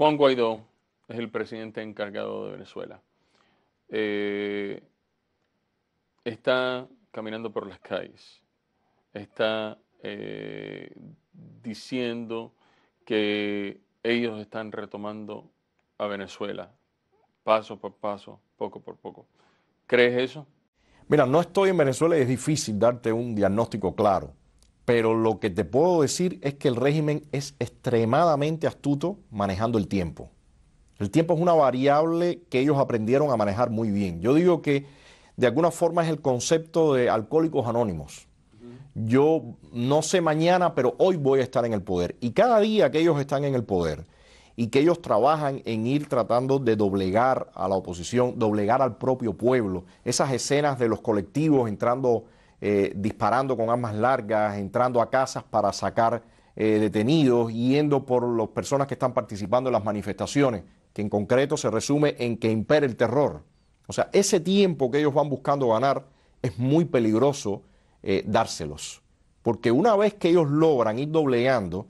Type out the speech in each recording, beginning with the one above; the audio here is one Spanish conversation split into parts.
Juan Guaidó es el presidente encargado de Venezuela. Eh, está caminando por las calles, está eh, diciendo que ellos están retomando a Venezuela, paso por paso, poco por poco. ¿Crees eso? Mira, no estoy en Venezuela y es difícil darte un diagnóstico claro pero lo que te puedo decir es que el régimen es extremadamente astuto manejando el tiempo. El tiempo es una variable que ellos aprendieron a manejar muy bien. Yo digo que de alguna forma es el concepto de alcohólicos anónimos. Yo no sé mañana, pero hoy voy a estar en el poder. Y cada día que ellos están en el poder y que ellos trabajan en ir tratando de doblegar a la oposición, doblegar al propio pueblo, esas escenas de los colectivos entrando eh, disparando con armas largas, entrando a casas para sacar eh, detenidos, yendo por las personas que están participando en las manifestaciones, que en concreto se resume en que impere el terror. O sea, ese tiempo que ellos van buscando ganar es muy peligroso eh, dárselos, porque una vez que ellos logran ir doblegando,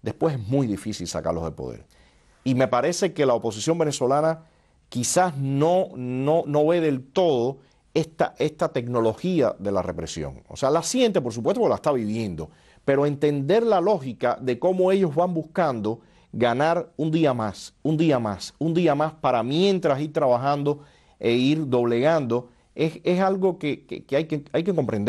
después es muy difícil sacarlos del poder. Y me parece que la oposición venezolana quizás no, no ve del todo esta, tecnología de la represión. O sea, la siente, por supuesto, porque la está viviendo, pero entender la lógica de cómo ellos van buscando ganar un día más, un día más, un día más para mientras ir trabajando e ir doblegando, es, algo que, hay que hay que comprender.